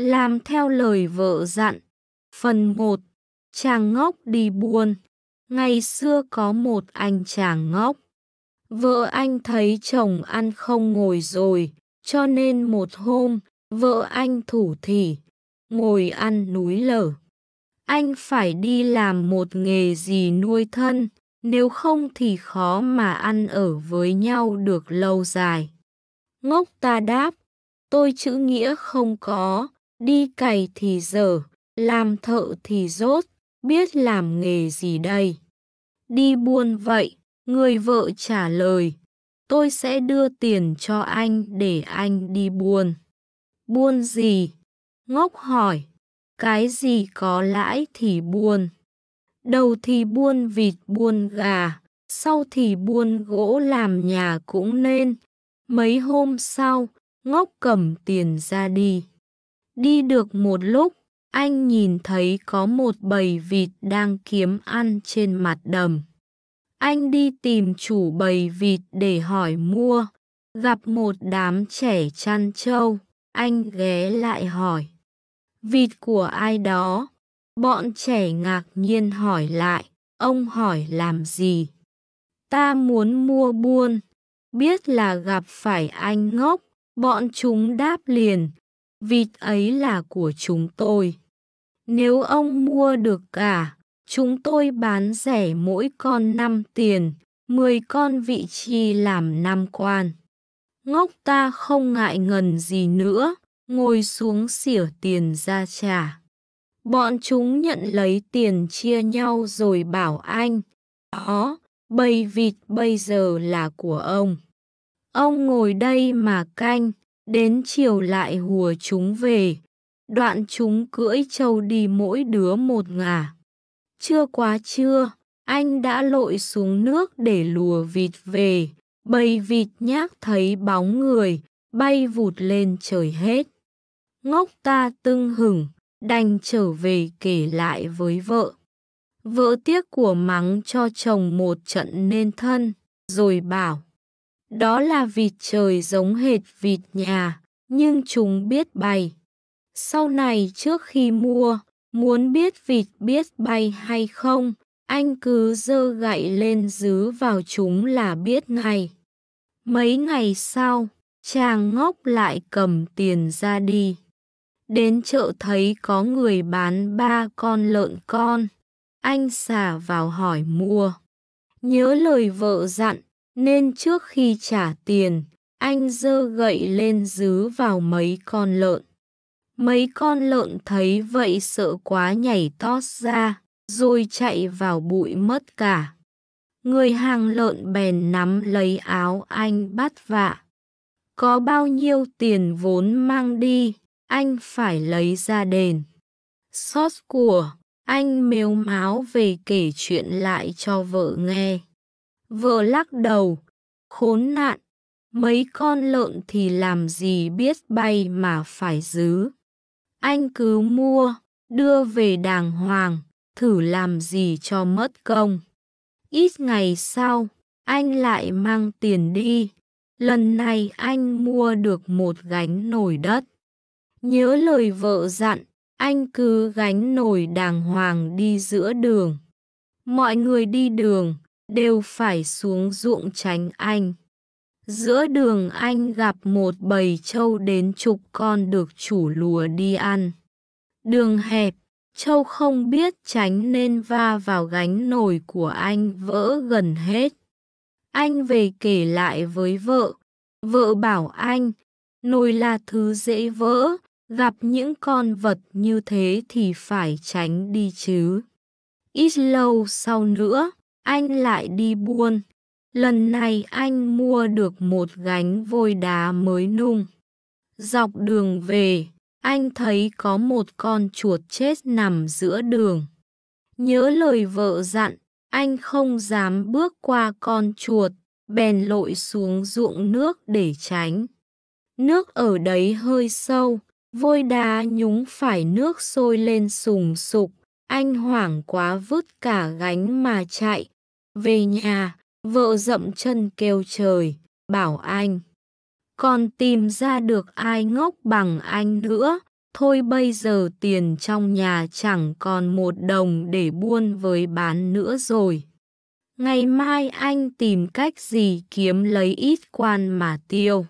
làm theo lời vợ dặn. Phần 1. Chàng ngốc đi buôn. Ngày xưa có một anh chàng ngốc. Vợ anh thấy chồng ăn không ngồi rồi, cho nên một hôm, vợ anh thủ thỉ, ngồi ăn núi lở. Anh phải đi làm một nghề gì nuôi thân, nếu không thì khó mà ăn ở với nhau được lâu dài. Ngốc ta đáp, tôi chữ nghĩa không có, đi cày thì dở, làm thợ thì rốt, biết làm nghề gì đây? Đi buôn vậy, người vợ trả lời, tôi sẽ đưa tiền cho anh để anh đi buôn. Buôn gì? Ngốc hỏi, cái gì có lãi thì buôn. Đầu thì buôn vịt buôn gà, sau thì buôn gỗ làm nhà cũng nên. Mấy hôm sau, ngốc cầm tiền ra đi. Đi được một lúc, anh nhìn thấy có một bầy vịt đang kiếm ăn trên mặt đầm. Anh đi tìm chủ bầy vịt để hỏi mua. Gặp một đám trẻ chăn trâu, anh ghé lại hỏi. Vịt của ai đó? Bọn trẻ ngạc nhiên hỏi lại, ông hỏi làm gì? Ta muốn mua buôn. Biết là gặp phải anh ngốc, bọn chúng đáp liền, vịt ấy là của chúng tôi. Nếu ông mua được cả, chúng tôi bán rẻ mỗi con 5 tiền, 10 con vị chi làm 5 quan. Ngốc ta không ngại ngần gì nữa, ngồi xuống xỉa tiền ra trả. Bọn chúng nhận lấy tiền chia nhau rồi bảo anh, đó, bầy vịt bây giờ là của ông. Ông ngồi đây mà canh đến chiều lại hùa chúng về. Đoạn chúng cưỡi trâu đi mỗi đứa một ngả. Chưa quá trưa, anh đã lội xuống nước để lùa vịt về. Bầy vịt nhác thấy bóng người, bay vụt lên trời hết. Ngốc ta tưng hửng, đành trở về kể lại với vợ. Vợ tiếc của mắng cho chồng một trận nên thân, rồi bảo. Đó là vịt trời giống hệt vịt nhà, nhưng chúng biết bay. Sau này trước khi mua, muốn biết vịt biết bay hay không, anh cứ dơ gậy lên dứ vào chúng là biết ngay. Mấy ngày sau, chàng ngốc lại cầm tiền ra đi. Đến chợ thấy có người bán ba con lợn con. Anh xả vào hỏi mua. Nhớ lời vợ dặn, nên trước khi trả tiền, anh dơ gậy lên dứ vào mấy con lợn. Mấy con lợn thấy vậy sợ quá nhảy tót ra, rồi chạy vào bụi mất cả. Người hàng lợn bèn nắm lấy áo anh bắt vạ. Có bao nhiêu tiền vốn mang đi, anh phải lấy ra đền. Xót của, anh mếu máo về kể chuyện lại cho vợ nghe. Vợ lắc đầu, khốn nạn, mấy con lợn thì làm gì biết bay mà phải giữ. Anh cứ mua, đưa về đàng hoàng, thử làm gì cho mất công. Ít ngày sau, anh lại mang tiền đi. Lần này anh mua được một gánh nồi đất. Nhớ lời vợ dặn, anh cứ gánh nồi đàng hoàng đi giữa đường. Mọi người đi đường, đều phải xuống ruộng tránh anh. Giữa đường anh gặp một bầy trâu đến chục con được chủ lùa đi ăn. Đường hẹp, trâu không biết tránh nên va vào gánh nồi của anh vỡ gần hết. Anh về kể lại với vợ, vợ bảo anh, nồi là thứ dễ vỡ, gặp những con vật như thế thì phải tránh đi chứ. Ít lâu sau nữa, anh lại đi buôn. Lần này anh mua được một gánh vôi đá mới nung. Dọc đường về, anh thấy có một con chuột chết nằm giữa đường. Nhớ lời vợ dặn, anh không dám bước qua con chuột, bèn lội xuống ruộng nước để tránh. Nước ở đấy hơi sâu, vôi đá nhúng phải nước sôi lên sùng sục, anh hoảng quá vứt cả gánh mà chạy, về nhà, vợ dậm chân kêu trời, bảo anh. Con tìm ra được ai ngốc bằng anh nữa, thôi bây giờ tiền trong nhà chẳng còn một đồng để buôn với bán nữa rồi. Ngày mai anh tìm cách gì kiếm lấy ít quan mà tiêu.